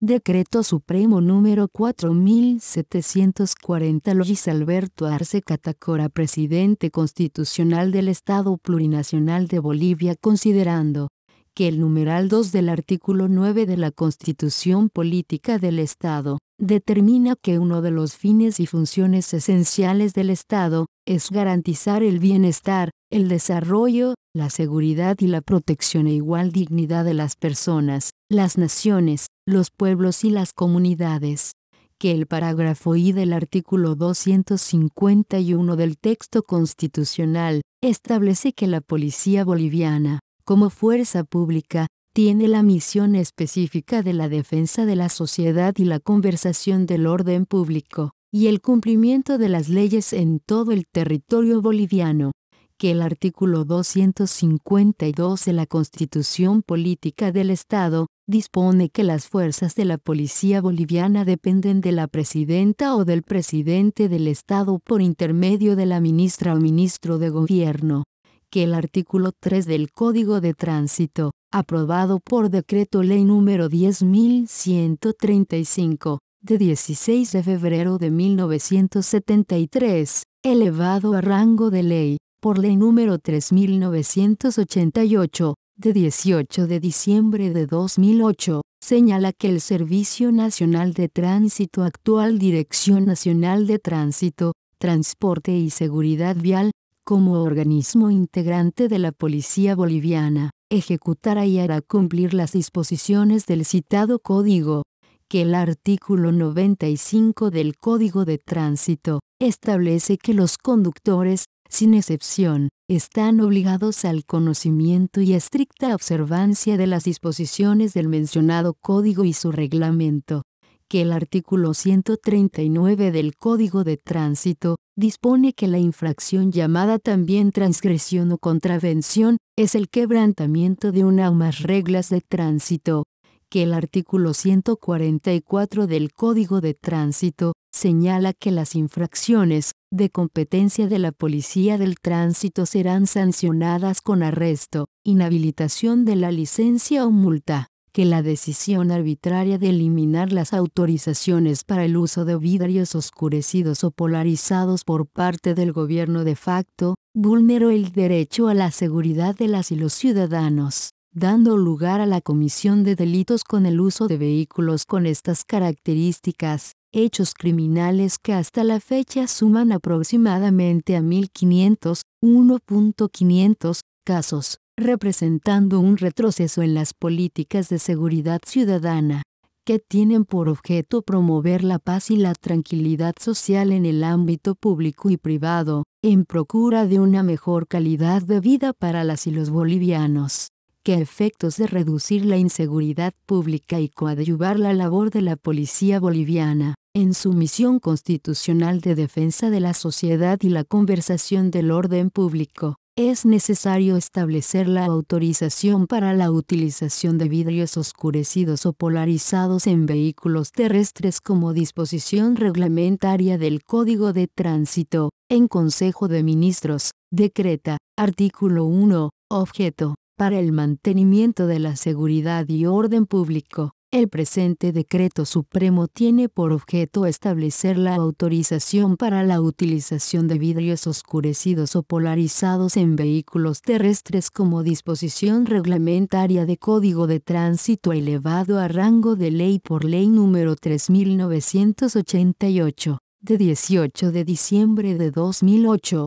Decreto Supremo número 4740 Luis Alberto Arce Catacora Presidente Constitucional del Estado Plurinacional de Bolivia considerando que el numeral 2 del artículo 9 de la Constitución Política del Estado, determina que uno de los fines y funciones esenciales del Estado, es garantizar el bienestar, el desarrollo, la seguridad y la protección e igual dignidad de las personas, las naciones, los pueblos y las comunidades que el parágrafo I del artículo 251 del texto constitucional establece que la policía boliviana como fuerza pública, tiene la misión específica de la defensa de la sociedad y la conversación del orden público, y el cumplimiento de las leyes en todo el territorio boliviano, que el artículo 252 de la Constitución Política del Estado dispone que las fuerzas de la policía boliviana dependen de la presidenta o del presidente del Estado por intermedio de la ministra o ministro de gobierno que el artículo 3 del Código de Tránsito, aprobado por decreto ley número 10135 de 16 de febrero de 1973, elevado a rango de ley por ley número 3988 de 18 de diciembre de 2008, señala que el Servicio Nacional de Tránsito actual Dirección Nacional de Tránsito, Transporte y Seguridad Vial, como organismo integrante de la Policía Boliviana, ejecutará y hará cumplir las disposiciones del citado código, que el artículo 95 del Código de Tránsito establece que los conductores, sin excepción, están obligados al conocimiento y estricta observancia de las disposiciones del mencionado código y su reglamento que el artículo 139 del Código de Tránsito dispone que la infracción llamada también transgresión o contravención es el quebrantamiento de una o más reglas de tránsito, que el artículo 144 del Código de Tránsito señala que las infracciones de competencia de la Policía del Tránsito serán sancionadas con arresto, inhabilitación de la licencia o multa que la decisión arbitraria de eliminar las autorizaciones para el uso de vidrios oscurecidos o polarizados por parte del gobierno de facto, vulneró el derecho a la seguridad de las y los ciudadanos, dando lugar a la comisión de delitos con el uso de vehículos con estas características, hechos criminales que hasta la fecha suman aproximadamente a 1.500, 1.500 casos representando un retroceso en las políticas de seguridad ciudadana, que tienen por objeto promover la paz y la tranquilidad social en el ámbito público y privado, en procura de una mejor calidad de vida para las y los bolivianos, que efectos de reducir la inseguridad pública y coadyuvar la labor de la policía boliviana, en su misión constitucional de defensa de la sociedad y la conversación del orden público es necesario establecer la autorización para la utilización de vidrios oscurecidos o polarizados en vehículos terrestres como disposición reglamentaria del Código de Tránsito, en Consejo de Ministros, decreta, artículo 1, objeto, para el mantenimiento de la seguridad y orden público. El presente decreto supremo tiene por objeto establecer la autorización para la utilización de vidrios oscurecidos o polarizados en vehículos terrestres como disposición reglamentaria de Código de Tránsito elevado a rango de ley por ley número 3988, de 18 de diciembre de 2008.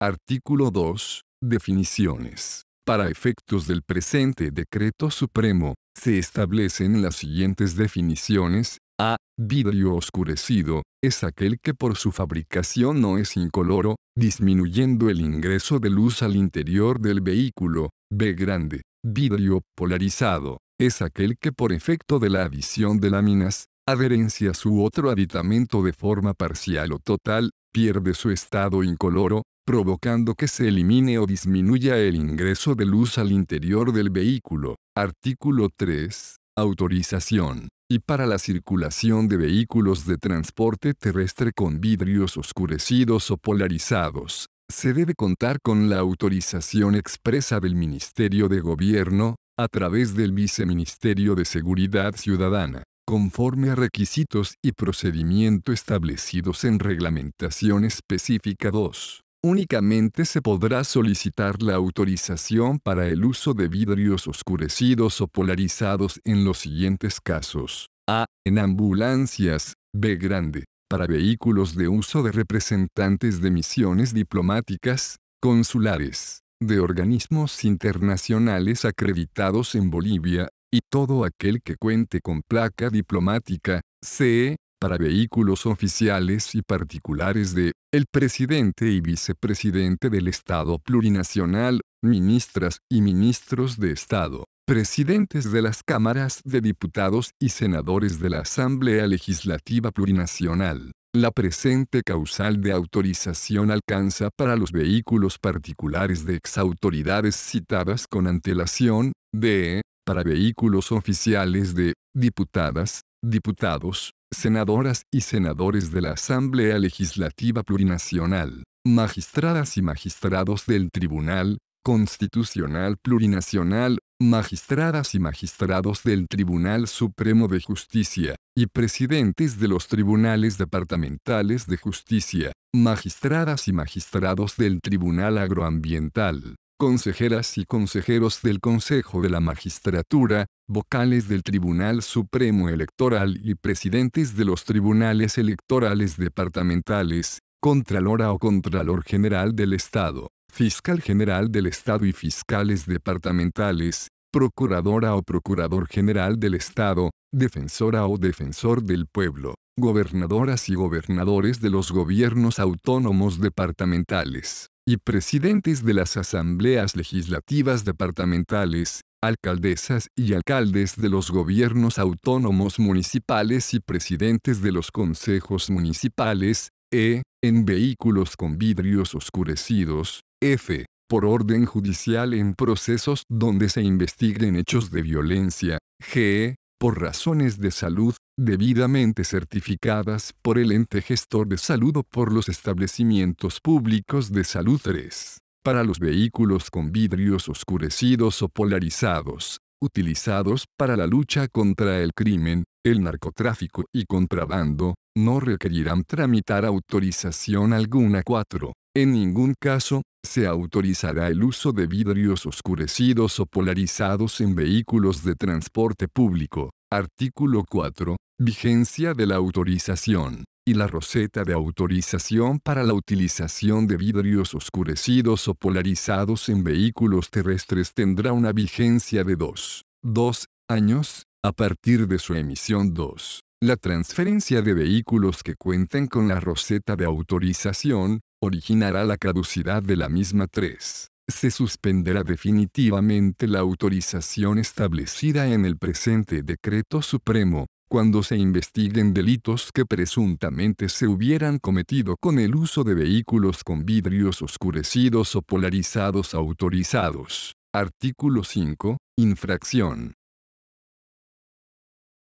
Artículo 2. Definiciones. Para efectos del presente decreto supremo, se establecen las siguientes definiciones. A. Vidrio oscurecido, es aquel que por su fabricación no es incoloro, disminuyendo el ingreso de luz al interior del vehículo. B. Grande. Vidrio polarizado, es aquel que por efecto de la adición de láminas, a su otro aditamento de forma parcial o total, pierde su estado incoloro, provocando que se elimine o disminuya el ingreso de luz al interior del vehículo. Artículo 3. Autorización. Y para la circulación de vehículos de transporte terrestre con vidrios oscurecidos o polarizados, se debe contar con la autorización expresa del Ministerio de Gobierno, a través del Viceministerio de Seguridad Ciudadana, conforme a requisitos y procedimiento establecidos en Reglamentación Específica 2 únicamente se podrá solicitar la autorización para el uso de vidrios oscurecidos o polarizados en los siguientes casos. A. En ambulancias. B. Grande. Para vehículos de uso de representantes de misiones diplomáticas, consulares, de organismos internacionales acreditados en Bolivia, y todo aquel que cuente con placa diplomática, C. Para vehículos oficiales y particulares de el presidente y vicepresidente del Estado plurinacional, ministras y ministros de Estado, presidentes de las cámaras de diputados y senadores de la Asamblea Legislativa Plurinacional. La presente causal de autorización alcanza para los vehículos particulares de exautoridades citadas con antelación, de, para vehículos oficiales de, diputadas, diputados, senadoras y senadores de la Asamblea Legislativa Plurinacional, magistradas y magistrados del Tribunal Constitucional Plurinacional, magistradas y magistrados del Tribunal Supremo de Justicia, y presidentes de los tribunales departamentales de justicia, magistradas y magistrados del Tribunal Agroambiental, consejeras y consejeros del Consejo de la Magistratura, vocales del Tribunal Supremo Electoral y presidentes de los tribunales electorales departamentales, Contralora o Contralor General del Estado, Fiscal General del Estado y fiscales departamentales, Procuradora o Procurador General del Estado, Defensora o Defensor del Pueblo, Gobernadoras y Gobernadores de los Gobiernos Autónomos Departamentales y presidentes de las asambleas legislativas departamentales, alcaldesas y alcaldes de los gobiernos autónomos municipales y presidentes de los consejos municipales, e, en vehículos con vidrios oscurecidos, f, por orden judicial en procesos donde se investiguen hechos de violencia, g, por razones de salud, debidamente certificadas por el ente gestor de salud o por los establecimientos públicos de salud 3. Para los vehículos con vidrios oscurecidos o polarizados, utilizados para la lucha contra el crimen, el narcotráfico y contrabando, no requerirán tramitar autorización alguna 4. En ningún caso, se autorizará el uso de vidrios oscurecidos o polarizados en vehículos de transporte público. Artículo 4. Vigencia de la autorización y la roseta de autorización para la utilización de vidrios oscurecidos o polarizados en vehículos terrestres tendrá una vigencia de 2, 2 años, a partir de su emisión 2. La transferencia de vehículos que cuenten con la roseta de autorización originará la caducidad de la misma 3. Se suspenderá definitivamente la autorización establecida en el presente decreto supremo, cuando se investiguen delitos que presuntamente se hubieran cometido con el uso de vehículos con vidrios oscurecidos o polarizados autorizados. Artículo 5. Infracción.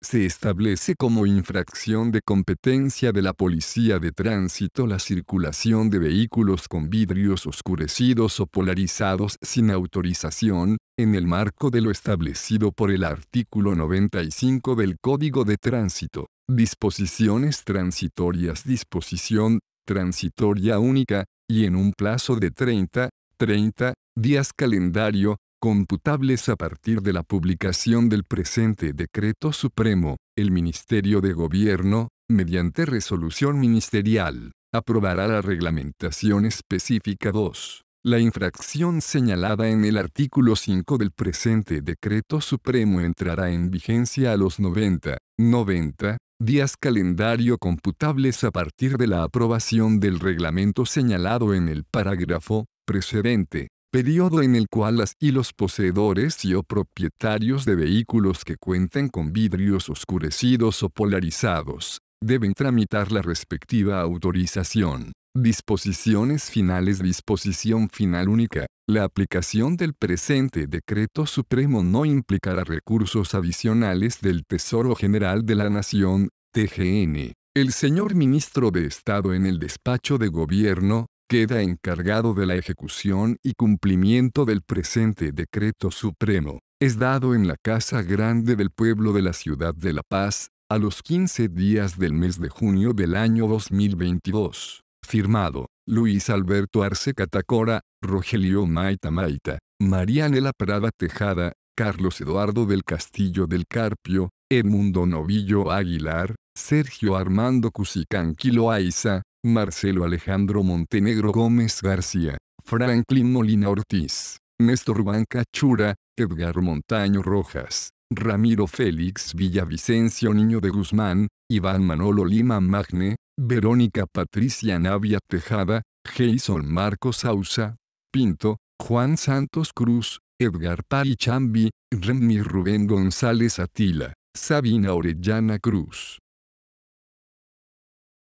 Se establece como infracción de competencia de la policía de tránsito la circulación de vehículos con vidrios oscurecidos o polarizados sin autorización, en el marco de lo establecido por el artículo 95 del Código de Tránsito. Disposiciones transitorias Disposición transitoria única, y en un plazo de 30, 30 días calendario, computables a partir de la publicación del presente decreto supremo, el Ministerio de Gobierno, mediante resolución ministerial, aprobará la reglamentación específica 2. La infracción señalada en el artículo 5 del presente decreto supremo entrará en vigencia a los 90, 90 días calendario computables a partir de la aprobación del reglamento señalado en el parágrafo precedente periodo en el cual las y los poseedores y o propietarios de vehículos que cuenten con vidrios oscurecidos o polarizados, deben tramitar la respectiva autorización. Disposiciones finales Disposición final única. La aplicación del presente decreto supremo no implicará recursos adicionales del Tesoro General de la Nación, TGN. El señor ministro de Estado en el despacho de gobierno, queda encargado de la ejecución y cumplimiento del presente decreto supremo, es dado en la Casa Grande del Pueblo de la Ciudad de La Paz, a los 15 días del mes de junio del año 2022. Firmado, Luis Alberto Arce Catacora, Rogelio Maita Maita, La Prada Tejada, Carlos Eduardo del Castillo del Carpio, Edmundo Novillo Aguilar, Sergio Armando Cusicán Quiloaiza, Marcelo Alejandro Montenegro Gómez García, Franklin Molina Ortiz, Néstor Banca Chura, Edgar Montaño Rojas, Ramiro Félix Villavicencio Niño de Guzmán, Iván Manolo Lima Magne, Verónica Patricia Navia Tejada, Jason Marcos Sausa, Pinto, Juan Santos Cruz, Edgar Chambi, Remy Rubén González Atila, Sabina Orellana Cruz.